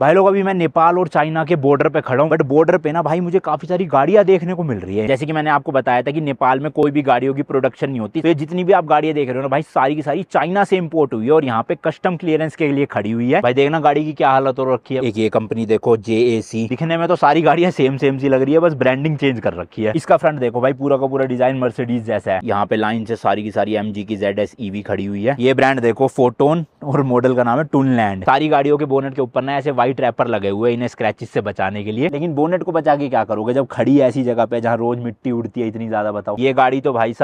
भाई लोग अभी मैं नेपाल और चाइना के बॉर्डर पे खड़ा हूँ बट बॉर्डर पे ना भाई मुझे काफी सारी गाड़ियां देखने को मिल रही है जैसे कि मैंने आपको बताया था कि नेपाल में कोई भी गाड़ियों की प्रोडक्शन नहीं होती तो ये जितनी भी आप गाड़ियां देख रहे हो ना भाई सारी की सारी चाइना से इम्पोर्ट हुई है और यहाँ पे कस्टम क्लियरेंस के लिए खड़ी हुई है भाई देखना गाड़ी की क्या हालत हो रखी है एक ये कंपनी देखो जे दिखने में तो सारी गाड़ियां सेम सेम सी लग रही है बस ब्रांडिंग चेंज कर रखी है इसका फ्रंट देखो भाई पूरा का पूरा डिजाइन मर्सिडीज जैसा है यहाँ पे लाइन से सारी की सारी एम की जेड e खड़ी हुई है ये ब्रांड देखो फोटोन और मॉडल का नाम है टूनलैंड सारी गाड़ियों के बोनेट के ऊपर ना ऐसे व्हाइट रैपर लगे हुए इन्हें स्क्रैचेस से बचाने के लिए लेकिन बोनेट को बचा के क्या करोगे जब खड़ी है ऐसी जगह पे जहाँ रोज मिट्टी उड़ती है इतनी ज्यादा बताओ ये गाड़ी तो भाई साहब